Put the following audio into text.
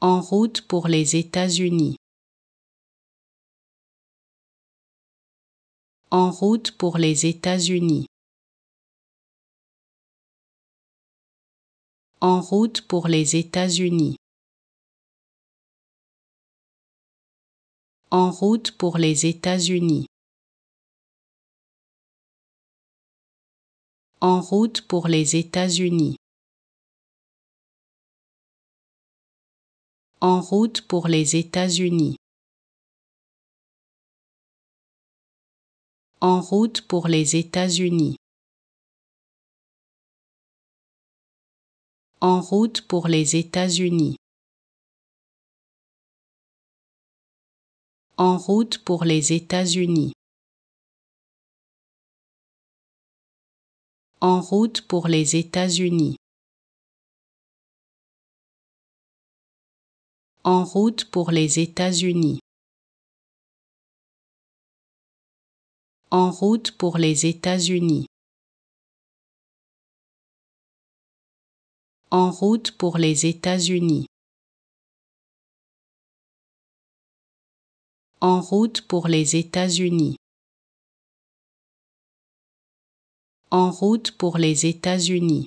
en route pour les États-Unis. En route pour les États-Unis. En route pour les États-Unis. En route pour les États-Unis. En route pour les États-Unis. en route pour les États-Unis. En route pour les États-Unis. En route pour les États-Unis. En route pour les États-Unis. En route pour les États-Unis. en route pour les États-Unis. En route pour les États-Unis. En route pour les États-Unis. En route pour les États-Unis. En route pour les États-Unis.